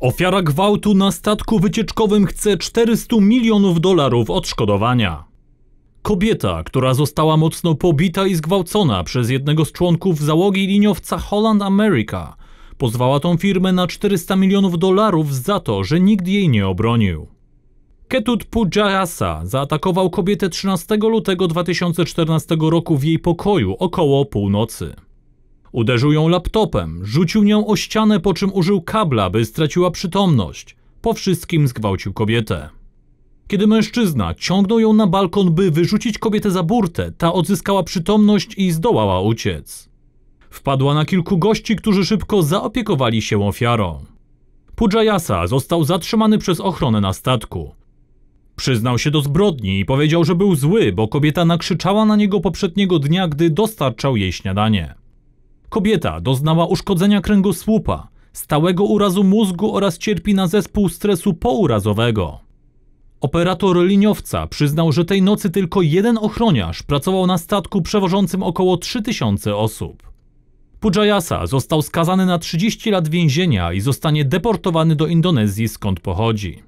Ofiara gwałtu na statku wycieczkowym chce 400 milionów dolarów odszkodowania. Kobieta, która została mocno pobita i zgwałcona przez jednego z członków załogi liniowca Holland America, pozwała tą firmę na 400 milionów dolarów za to, że nikt jej nie obronił. Ketut Pujayasa zaatakował kobietę 13 lutego 2014 roku w jej pokoju około północy. Uderzył ją laptopem, rzucił nią o ścianę, po czym użył kabla, by straciła przytomność. Po wszystkim zgwałcił kobietę. Kiedy mężczyzna ciągnął ją na balkon, by wyrzucić kobietę za burtę, ta odzyskała przytomność i zdołała uciec. Wpadła na kilku gości, którzy szybko zaopiekowali się ofiarą. Pujayasa został zatrzymany przez ochronę na statku. Przyznał się do zbrodni i powiedział, że był zły, bo kobieta nakrzyczała na niego poprzedniego dnia, gdy dostarczał jej śniadanie. Kobieta doznała uszkodzenia kręgosłupa, stałego urazu mózgu oraz cierpi na zespół stresu pourazowego. Operator liniowca przyznał, że tej nocy tylko jeden ochroniarz pracował na statku przewożącym około 3000 osób. Pujayasa został skazany na 30 lat więzienia i zostanie deportowany do Indonezji, skąd pochodzi.